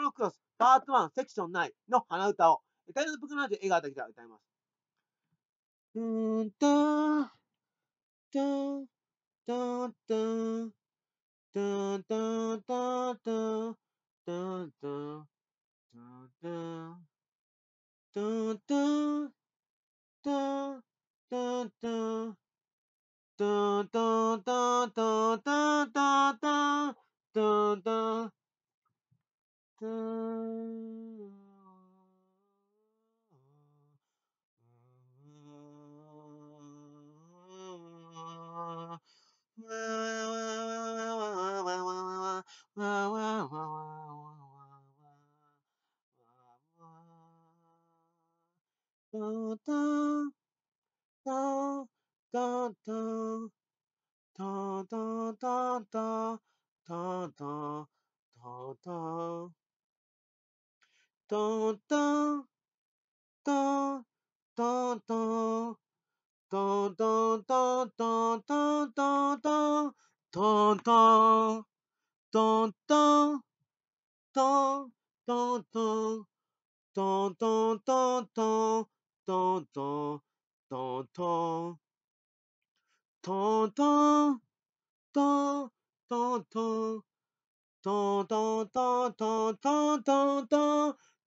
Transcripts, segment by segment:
ロークロス、パート1、セクション9の鼻歌を、タイトルクの絵があった歌います。うーんたー、たー、たー、たー、たー、たー、たー、たー、たー、たー、たー、たー、たー、たー、たー、たー、da da da da da da da da da da da da da da da トントン、トン、トントン、トントントントントントントン、トントン、トントン、トン、トントン、トントントントン、トントン、トントン、トントン、トン、トントン、トントントントントントントン、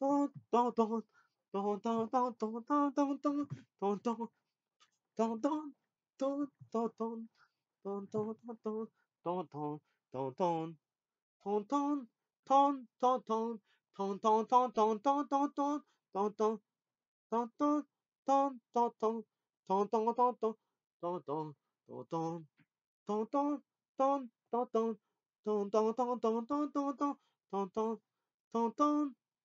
Dun, dun, dun. Dun, dun, dun, dun, dun, dun, dun, dun, dun. Dun, dun, dun, dun, dun. Dun, dun, dun, dun, dun, dun, dun, dun. Dun, dun, dun, dun, dun. Dun, dun, dun, dun, dun, dun, dun. Dun, dun. Dun, dun, dun, dun, dun. Dun, dun, dun, dun. Dun, dun, dun, dun. Dun, dun, dun, dun, dun. Dun, dun, dun, dun, dun, dun, dun. Dun, dun, dun, don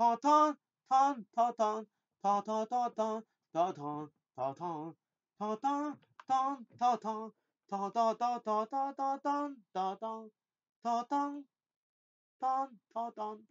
哒当当哒当哒哒哒当哒当哒当哒当哒当哒哒哒哒哒哒哒哒哒哒哒哒哒哒哒哒。